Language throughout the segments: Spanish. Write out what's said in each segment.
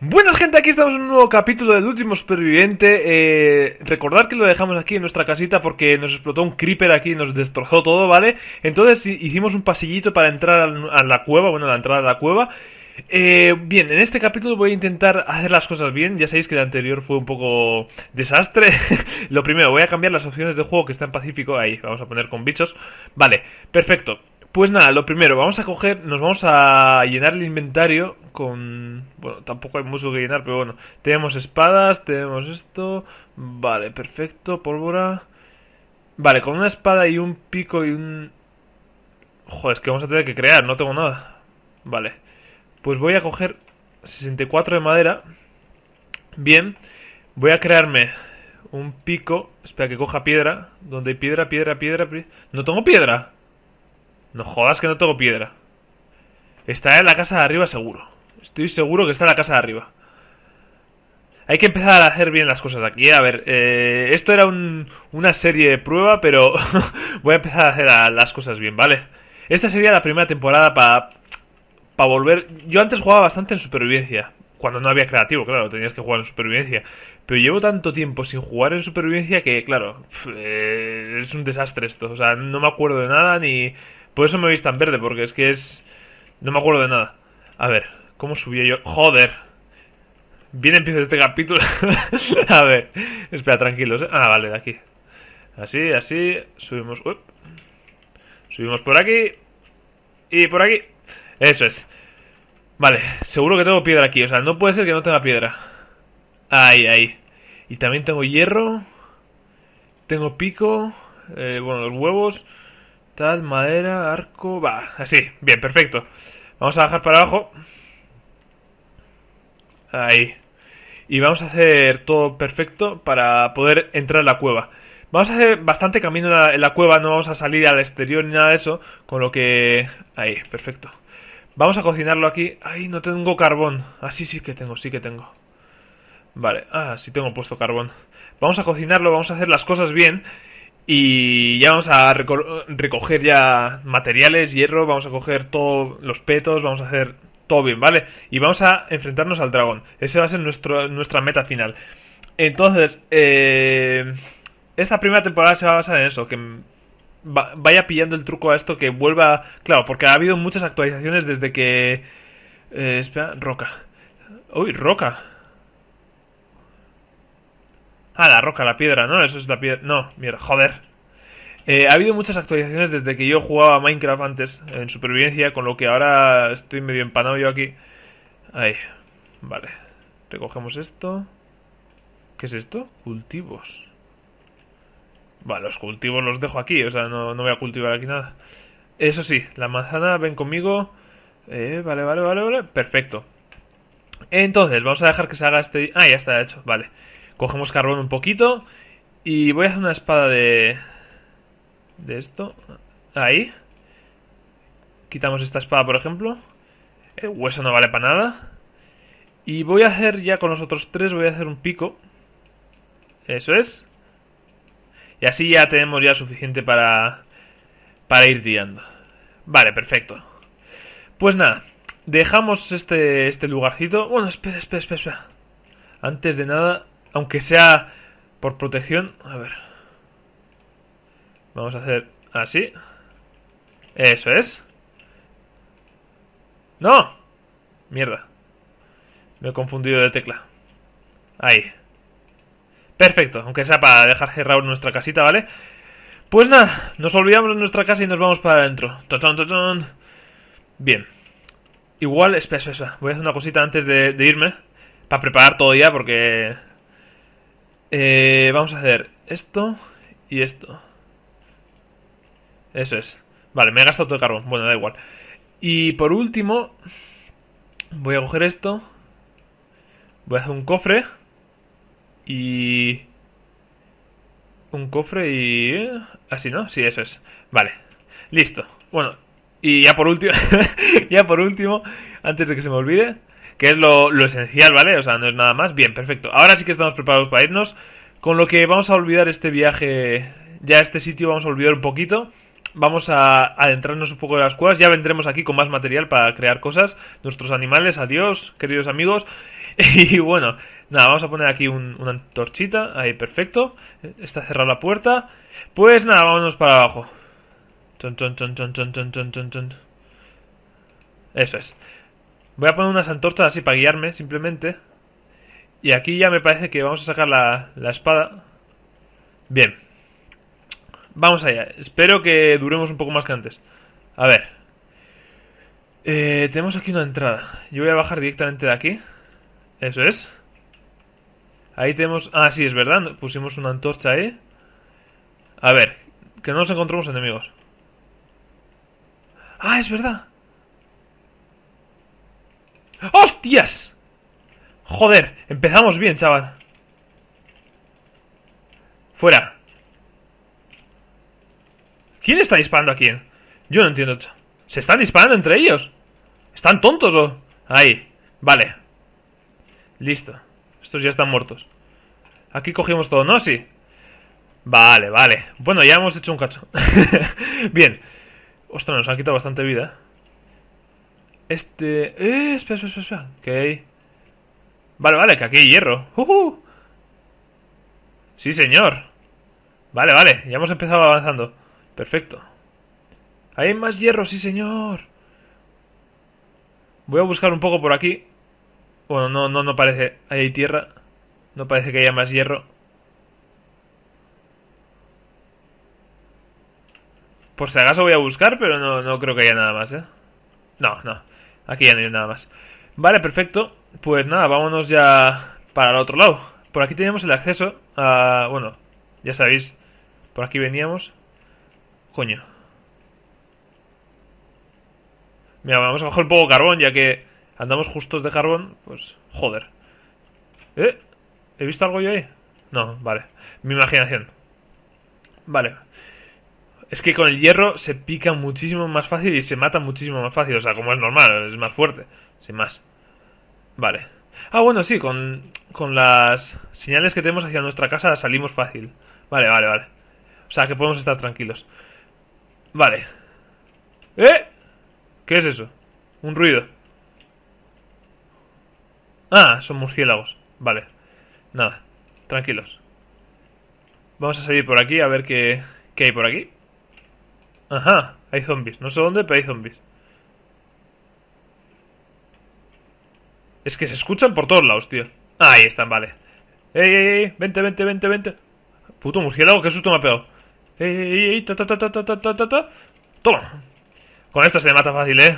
Buenas gente, aquí estamos en un nuevo capítulo del último superviviente. Eh, recordad que lo dejamos aquí en nuestra casita porque nos explotó un creeper aquí y nos destrozó todo, ¿vale? Entonces hicimos un pasillito para entrar a la cueva, bueno, a la entrada a la cueva. Eh, bien, en este capítulo voy a intentar hacer las cosas bien. Ya sabéis que el anterior fue un poco desastre. Lo primero, voy a cambiar las opciones de juego que está en Pacífico. Ahí, vamos a poner con bichos. Vale, perfecto. Pues nada, lo primero, vamos a coger, nos vamos a llenar el inventario con... Bueno, tampoco hay mucho que llenar, pero bueno. Tenemos espadas, tenemos esto. Vale, perfecto, pólvora. Vale, con una espada y un pico y un... Joder, es que vamos a tener que crear, no tengo nada. Vale. Pues voy a coger 64 de madera. Bien. Voy a crearme un pico. Espera que coja piedra. Donde hay piedra, piedra, piedra, piedra. No tengo piedra. No jodas que no tengo piedra. Está en la casa de arriba seguro. Estoy seguro que está en la casa de arriba. Hay que empezar a hacer bien las cosas aquí. Eh. A ver, eh, esto era una serie de prueba, pero voy a empezar a hacer las cosas bien, ¿vale? Esta sería la primera temporada para volver... Yo antes jugaba bastante en supervivencia. Cuando no había creativo, claro, tenías que jugar en supervivencia. Pero llevo tanto tiempo sin jugar en supervivencia que, claro, eh, es un desastre esto. O sea, no me acuerdo de nada ni... Por eso me veis tan verde, porque es que es... No me acuerdo de nada. A ver, ¿cómo subía yo? ¡Joder! Bien empiezo este capítulo. a ver, espera, tranquilos. ¿eh? Ah, vale, de aquí. Así, así, subimos... Subimos por aquí. Y por aquí. Eso es. Vale, seguro que tengo piedra aquí. O sea, no puede ser que no tenga piedra. Ahí, ahí. Y también tengo hierro. Tengo pico. Eh, bueno, los huevos madera, arco. Va, así. Bien, perfecto. Vamos a bajar para abajo. Ahí. Y vamos a hacer todo perfecto para poder entrar a la cueva. Vamos a hacer bastante camino en la, cueva, no vamos a salir al exterior ni nada de eso. Con lo que. Ahí, perfecto. Vamos a cocinarlo aquí. Ay, no tengo carbón. Ah, sí, sí que tengo, sí que tengo. Vale, ah, sí tengo puesto carbón. Vamos a cocinarlo, vamos a hacer las cosas bien y ya vamos a recoger ya materiales, hierro, vamos a coger todos los petos, vamos a hacer todo bien, ¿vale? Y vamos a enfrentarnos al dragón. Ese va a ser nuestra meta final. Entonces, eh, esta primera temporada se va a basar en eso, que vaya pillando el truco a esto, que vuelva... Claro, porque ha habido muchas actualizaciones desde que... Eh, espera, roca. Uy, roca. Ah, la roca, la piedra, ¿no? Eso es la piedra. No, mierda, joder. Eh, ha habido muchas actualizaciones desde que yo jugaba Minecraft antes, en supervivencia, con lo que ahora estoy medio empanado yo aquí. Ahí, vale. Recogemos esto. ¿Qué es esto? Cultivos. Vale, los cultivos los dejo aquí, o sea, no, no voy a cultivar aquí nada. Eso sí, la manzana, ven conmigo. Eh, vale, vale, vale, vale. Perfecto. Entonces, vamos a dejar que se haga este... Ah, ya está hecho, vale. Cogemos carbón un poquito. Y voy a hacer una espada de... De esto. Ahí. Quitamos esta espada, por ejemplo. El hueso no vale para nada. Y voy a hacer ya con los otros tres, voy a hacer un pico. Eso es. Y así ya tenemos ya suficiente para, para ir tirando. Vale, perfecto. Pues nada, dejamos este, este lugarcito. Bueno, espera, espera, espera, espera. Antes de nada, aunque sea por protección. A ver. Vamos a hacer así. Eso es. ¡No! Mierda. Me he confundido de tecla. Ahí. Perfecto. Aunque sea para dejar cerrar nuestra casita, ¿vale? Pues nada. Nos olvidamos de nuestra casa y nos vamos para adentro. Bien. Igual, espera, espera, Voy a hacer una cosita antes de, de irme. Para preparar todo ya, porque eh, vamos a hacer esto y esto. Eso es. Vale, me he gastado todo el carbón. Bueno, da igual. Y por último, voy a coger esto. Voy a hacer un cofre. Y... Un cofre y... Eh, así, ¿no? Sí, eso es. Vale. Listo. Bueno, y ya por último... ya por último, antes de que se me olvide que es lo, esencial, ¿vale? O sea, no es nada más. Bien, perfecto. Ahora sí que estamos preparados para irnos, con lo que vamos a olvidar este viaje, ya este sitio vamos a olvidar un poquito vamos a adentrarnos un poco en las cuevas. Ya vendremos aquí con más material para crear cosas. Nuestros animales, adiós, queridos amigos. Y bueno, nada, vamos a poner aquí una antorchita. Ahí, perfecto. Está cerrada la puerta. Pues nada, vámonos para abajo. Eso es. Voy a poner unas antorchas así para guiarme, simplemente. Y aquí ya me parece que vamos a sacar la, espada. Bien. Vamos allá. Espero que duremos un poco más que antes. A ver. Eh, tenemos aquí una entrada. Yo voy a bajar directamente de aquí. Eso es. Ahí tenemos... Ah, sí, es verdad. Pusimos una antorcha ahí. A ver. Que no nos encontremos enemigos. Ah, es verdad. ¡Hostias! Joder, empezamos bien, chaval. Fuera. ¿Quién está disparando a eh? Yo no entiendo. ¿Se están disparando entre ellos? ¿Están tontos o...? Ahí. Vale. Listo. Estos ya están muertos. Aquí cogimos todo, ¿no? Sí. Vale, vale. Bueno, ya hemos hecho un cacho. Bien. Ostras, nos han quitado bastante vida. Este... Eh, espera, espera, espera, hay Vale, vale, que aquí hay hierro. Sí, señor. Vale, vale, ya hemos empezado avanzando. Perfecto. Hay más hierro, sí, señor. Voy a buscar un poco por aquí. Bueno, no, no, no parece. Ahí hay tierra. No parece que haya más hierro. Por si acaso voy a buscar, pero no, no creo que haya nada más, ¿eh? No, no. Aquí ya no hay nada más. Vale, perfecto. Pues nada, vámonos ya para el otro lado. Por aquí tenemos el acceso a... Bueno, ya sabéis, por aquí veníamos. Coño. Mira, vamos a coger un poco de carbón, ya que andamos justos de carbón. Pues, joder. ¿Eh? ¿He visto algo yo ahí? No, vale. Mi imaginación. Vale es que con el hierro se pica muchísimo más fácil y se mata muchísimo más fácil. O sea, como es normal, es más fuerte. Sin más. Vale. Ah, bueno, sí, con, las señales que tenemos hacia nuestra casa salimos fácil. Vale, vale, vale. O sea, que podemos estar tranquilos. Vale. ¿Eh? ¿Qué es eso? Un ruido. Ah, son murciélagos. Vale. Nada. Tranquilos. Vamos a salir por aquí a ver qué, qué hay por aquí. Ajá, hay zombies. No sé dónde, pero hay zombies. Es que se escuchan por todos lados, tío. Ahí están, vale. ¡Ey, ey, ey! ¡Vente, vente, vente, vente! Puto murciélago, qué susto me ha pegado. ¡Ey, ey, ey! ¡Ta, ta, ta, ta, ta, ta, ta, toma Con esto se le mata fácil, ¿eh?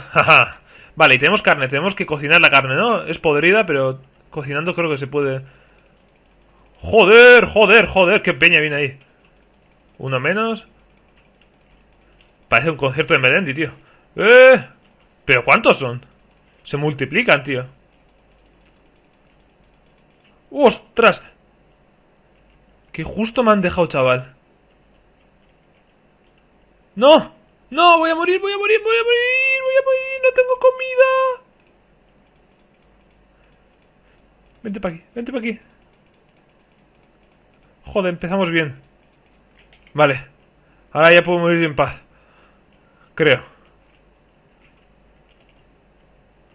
vale, y tenemos carne. Tenemos que cocinar la carne, ¿no? Es podrida, pero cocinando creo que se puede... ¡Joder, joder, joder! ¡Qué peña viene ahí! Uno menos. Parece un concierto de Melendi, tío. ¡Eh! ¿Pero cuántos son? Se multiplican, tío. ¡Ostras! Qué justo me han dejado, chaval. ¡No! ¡No! ¡Voy a morir! ¡Voy a morir! ¡Voy a morir! ¡Voy a morir! ¡No tengo comida! Vente para aquí, vente para aquí. Joder, empezamos bien. Vale. Ahora ya puedo morir en paz. Creo.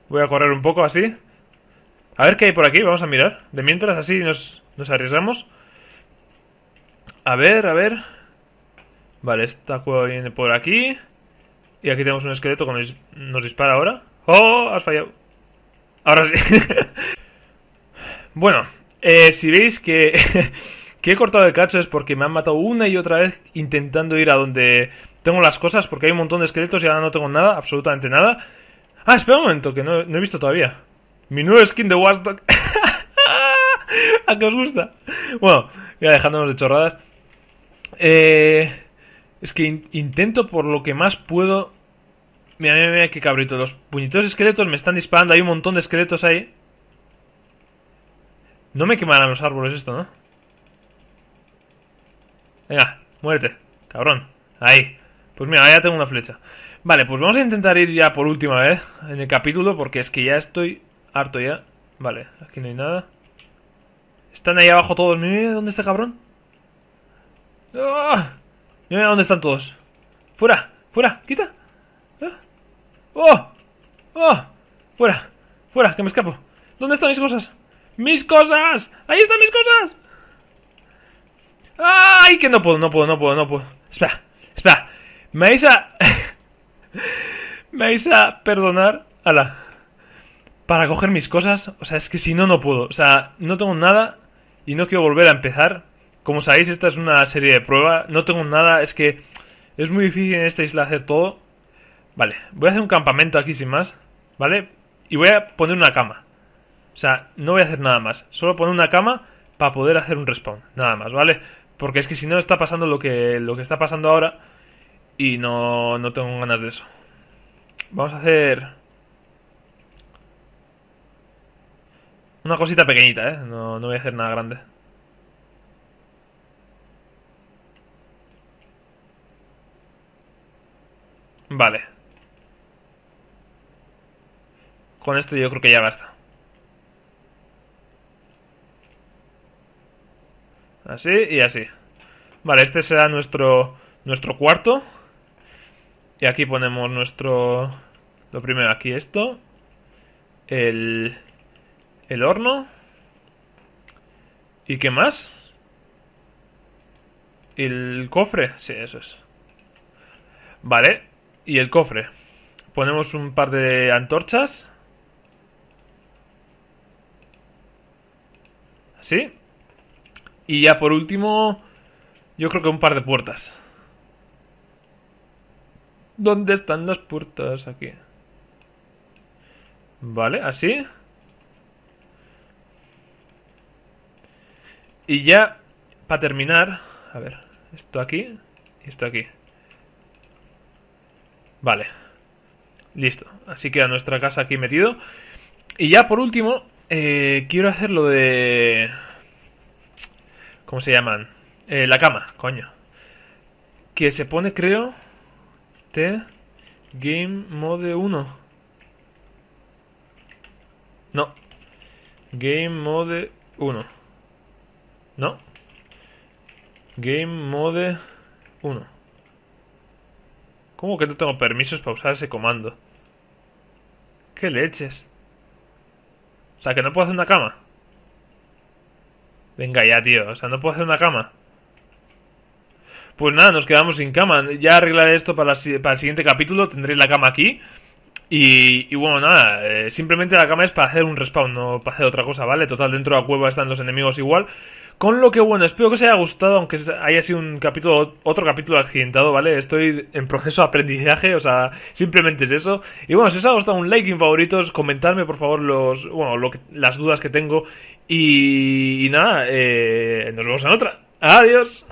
Voy a correr un poco así. A ver qué hay por aquí, vamos a mirar. De mientras así nos, nos arriesgamos. A ver, a ver. Vale, esta cueva viene por aquí. Y aquí tenemos un esqueleto que nos, dispara ahora. ¡Oh! Has fallado. Ahora sí. bueno, eh, si veis que, que he cortado el cacho es porque me han matado una y otra vez intentando ir a donde tengo las cosas porque hay un montón de esqueletos y ahora no tengo nada, absolutamente nada. Ah, espera un momento, que no, he visto todavía. Mi nuevo skin de Watchdog. ¿A qué os gusta? Bueno, ya dejándonos de chorradas. Eh, es que intento por lo que más puedo. Mira, mira, mira, qué cabrito. Los puñitos esqueletos me están disparando. Hay un montón de esqueletos ahí. No me quemarán los árboles esto, ¿no? Venga, muévete cabrón. Ahí. Pues mira, ya tengo una flecha. Vale, pues vamos a intentar ir ya por última vez en el capítulo porque es que ya estoy harto ya. Vale, aquí no hay nada. Están ahí abajo todos. Mira, ¿dónde está cabrón? ¡Oh! dónde están todos. ¡Fuera! ¡Fuera! ¡Quita! ¿Eh? ¡Oh! ¡Oh! ¡Fuera! ¡Fuera! ¡Que me escapo! ¿Dónde están mis cosas? ¡Mis cosas! ¡Ahí están mis cosas! ¡Ay! Que no puedo, no puedo, no puedo, no puedo. Espera, espera. ¿Me vais a. ¿Me vais a perdonar? Ala. Para coger mis cosas. O sea, es que si no, no puedo. O sea, no tengo nada y no quiero volver a empezar. Como sabéis, esta es una serie de pruebas... No tengo nada. Es que es muy difícil en esta isla hacer todo. Vale, voy a hacer un campamento aquí sin más. ¿Vale? Y voy a poner una cama. O sea, no voy a hacer nada más. Solo poner una cama para poder hacer un respawn. Nada más, ¿vale? Porque es que si no está pasando lo que, lo que está pasando ahora y no, no tengo ganas de eso. Vamos a hacer... Una cosita pequeñita, ¿eh? No, no voy a hacer nada grande. Vale. Con esto yo creo que ya basta. Así y así. Vale, este será nuestro, nuestro cuarto. Y aquí ponemos nuestro... Lo primero aquí esto. El... El horno. ¿Y qué más? El cofre. Sí, eso es. Vale. Y el cofre. Ponemos un par de antorchas. Así. Y ya por último... Yo creo que un par de puertas. ¿Dónde están las puertas aquí? Vale, así. Y ya, para terminar... A ver, esto aquí y esto aquí. Vale. Listo. Así queda nuestra casa aquí metido. Y ya por último, eh, quiero hacer lo de... ¿Cómo se llaman? Eh, la cama, coño. Que se pone, creo... Game Mode 1. No. Game Mode 1. No. Game Mode 1. ¿Cómo que no tengo permisos para usar ese comando? ¿Qué leches? O sea, que no puedo hacer una cama. Venga ya, tío. O sea, no puedo hacer una cama. Pues nada, nos quedamos sin cama. Ya arreglaré esto para, el siguiente capítulo. Tendréis la cama aquí. Y, bueno, nada. Eh, simplemente la cama es para hacer un respawn, no para hacer otra cosa, ¿vale? Total, dentro de la cueva están los enemigos igual. Con lo que bueno, espero que os haya gustado, aunque haya sido un capítulo, otro capítulo accidentado, ¿vale? Estoy en proceso de aprendizaje, o sea, simplemente es eso. Y bueno, si os ha gustado un like en favoritos, comentarme por favor los, bueno, las dudas que tengo. Y, y nada, eh, nos vemos en otra. Adiós.